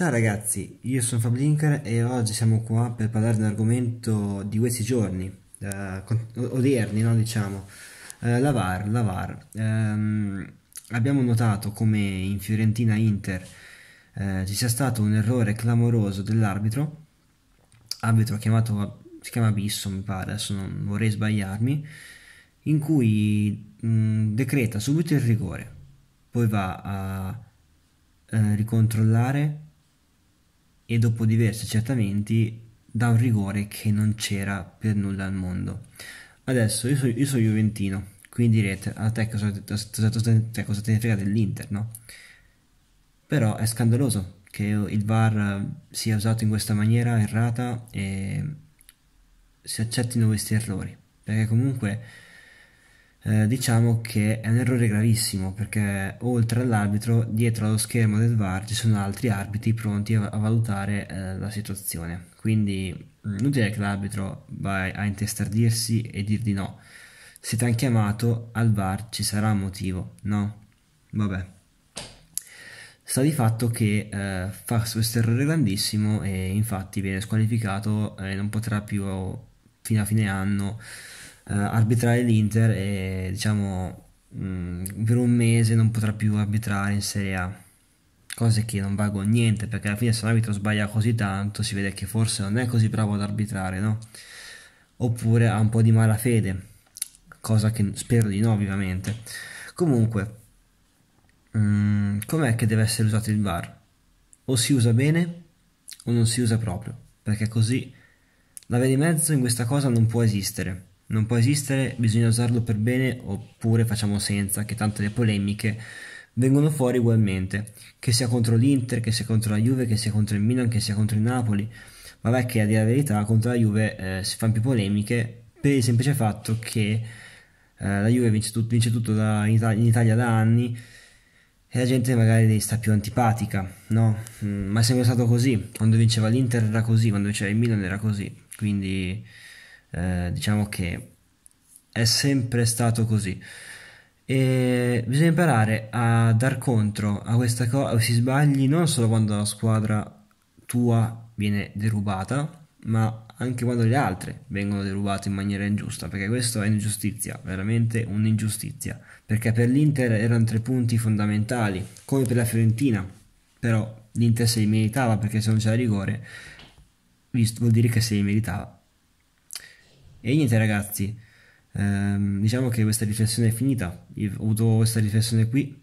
Ciao ragazzi, io sono Fablinker e oggi siamo qua per parlare di un argomento di questi giorni, eh, odierni, no, diciamo, eh, la VAR. La VAR. Eh, abbiamo notato come in Fiorentina Inter eh, ci sia stato un errore clamoroso dell'arbitro, arbitro chiamato, si chiama Bisso mi pare, adesso non vorrei sbagliarmi, in cui mh, mm, decreta subito il rigore, poi va a eh, ricontrollare e dopo diversi accertamenti da un rigore che non c'era per nulla al mondo. Adesso io sono, io Juventino, quindi direte a te cosa, te cosa te ne frega dell'Inter, no? Però è scandaloso che il VAR sia usato in questa maniera errata e si accettino questi errori, perché comunque eh, diciamo che è un errore gravissimo perché oltre all'arbitro, dietro allo schermo del VAR ci sono altri arbitri pronti a, a valutare eh, la situazione. Quindi mm, non dire che l'arbitro va a intestardirsi e dir di no. Se ti hanno chiamato al VAR ci sarà un motivo, no? Vabbè. Sta di fatto che eh, fa questo errore grandissimo e infatti viene squalificato eh, e non potrà più fino a fine anno eh, arbitrare l'Inter e diciamo mh, mm, per un mese non potrà più arbitrare in Serie A cose che non valgono niente perché alla fine se un arbitro sbaglia così tanto si vede che forse non è così bravo ad arbitrare no? oppure ha un po' di malafede cosa che spero di no ovviamente comunque mh, mm, com'è che deve essere usato il VAR? o si usa bene o non si usa proprio perché così la via di mezzo in questa cosa non può esistere non può esistere, bisogna usarlo per bene oppure facciamo senza, che tanto le polemiche vengono fuori ugualmente, che sia contro l'Inter, che sia contro la Juve, che sia contro il Milan, che sia contro il Napoli, vabbè che a dire la verità contro la Juve eh, si fanno più polemiche per il semplice fatto che eh, la Juve vince, tut- vince tutto da, in, Italia, in Italia da anni e la gente magari sta più antipatica, no? Mm, ma è sempre stato così, quando vinceva l'Inter era così, quando vinceva il Milan era così, quindi eh, diciamo che è sempre stato così. E bisogna imparare a dar contro a questa cosa, si sbagli non solo quando la squadra tua viene derubata, ma anche quando le altre vengono derubate in maniera ingiusta, perché questo è un'ingiustizia, veramente un'ingiustizia, perché per l'Inter erano tre punti fondamentali, come per la Fiorentina, però l'Inter se li meritava perché se non c'era rigore, vuol dire che se li meritava. E niente ragazzi, ehm, diciamo che questa riflessione è finita, ho avuto questa riflessione qui,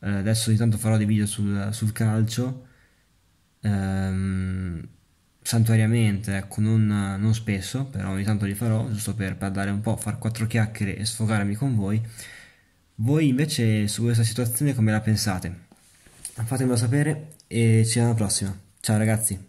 eh, adesso intanto farò dei video sul, sul calcio, ehm, santuariamente, ecco, non, non, spesso, però ogni tanto li farò, giusto per parlare un po', far quattro chiacchiere e sfogarmi con voi. Voi invece su questa situazione come la pensate? Fatemelo sapere e ci vediamo alla prossima. Ciao ragazzi!